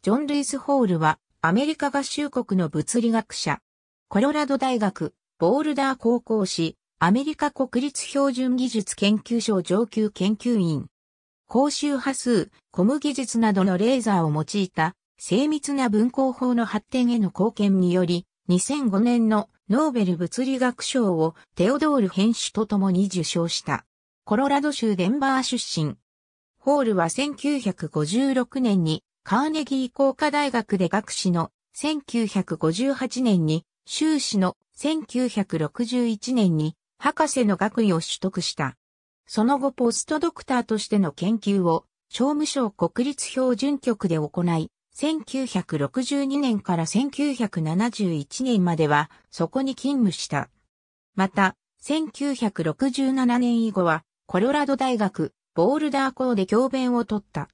ジョン・ルイス・ホールは、アメリカ合衆国の物理学者。コロラド大学、ボールダー高校士、アメリカ国立標準技術研究所上級研究員。高周波数、コム技術などのレーザーを用いた精密な分光法の発展への貢献により、2005年のノーベル物理学賞をテオドール編集と共に受賞した。コロラド州デンバー出身。ホールは1956年にカーネギー工科大学で学士の1958年に、修士の1961年に博士の学位を取得した。その後ポストドクターとしての研究を商務省国立標準局で行い、1962年から1971年まではそこに勤務した。また、1967年以後はコロラド大学ボールダー校で教鞭を取った。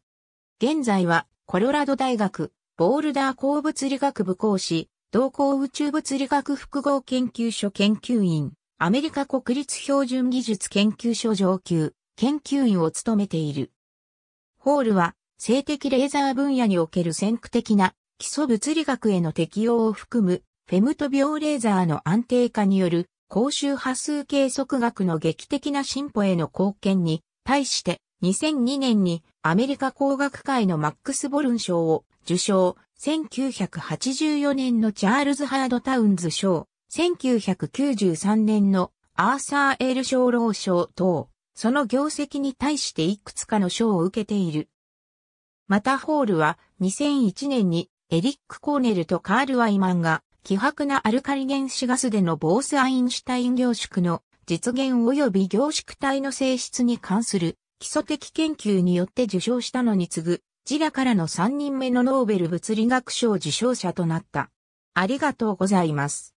現在はコロラド大学、ボールダー鉱物理学部講師、同校宇宙物理学複合研究所研究員、アメリカ国立標準技術研究所上級、研究員を務めている。ホールは、性的レーザー分野における先駆的な基礎物理学への適用を含む、フェムト秒レーザーの安定化による、高周波数計測学の劇的な進歩への貢献に、対して、2002年にアメリカ工学界のマックス・ボルン賞を受賞、1984年のチャールズ・ハード・タウンズ賞、1993年のアーサー・エール・賞ー賞等、その業績に対していくつかの賞を受けている。またホールは2001年にエリック・コーネルとカール・ワイマンが希薄なアルカリ原子ガスでのボース・アインシュタイン凝縮の実現及び凝縮体の性質に関する基礎的研究によって受賞したのに次ぐ、自我からの3人目のノーベル物理学賞受賞者となった。ありがとうございます。